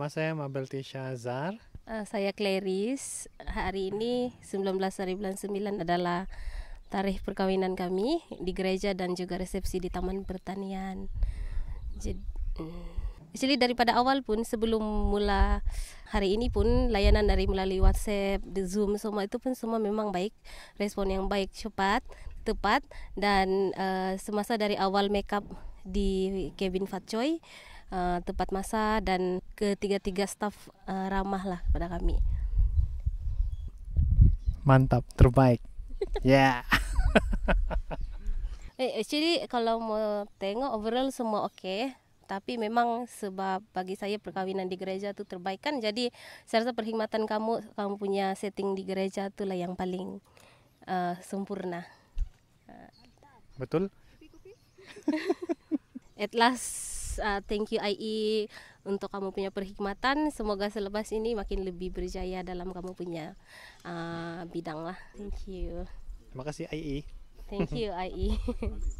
Nama saya Mabel Tisha Azhar. Uh, saya Clarice. Hari ini 19 hari bulan 9 adalah tarikh perkawinan kami di gereja dan juga resepsi di Taman Pertanian. Jadi, mm. jadi daripada awal pun sebelum mula hari ini pun layanan dari melalui WhatsApp, the Zoom semua itu pun semua memang baik, respon yang baik, cepat, tepat dan uh, semasa dari awal makeup di Kevin Fatcoy uh, eh, tepat masa dan ketiga-tiga staff uh, ramah lah kepada kami. Mantap, terbaik. ya. Yeah. eh, actually kalau mau tengok overall semua oke. Okay tapi memang sebab bagi saya perkawinan di gereja itu terbaik kan jadi saya rasa perkhidmatan kamu kamu punya setting di gereja itulah yang paling uh, sempurna betul at last uh, thank you IE untuk kamu punya perhikmatan. Semoga selepas ini makin lebih berjaya dalam kamu punya uh, bidang lah. Thank you. Terima kasih IE. Thank you IE.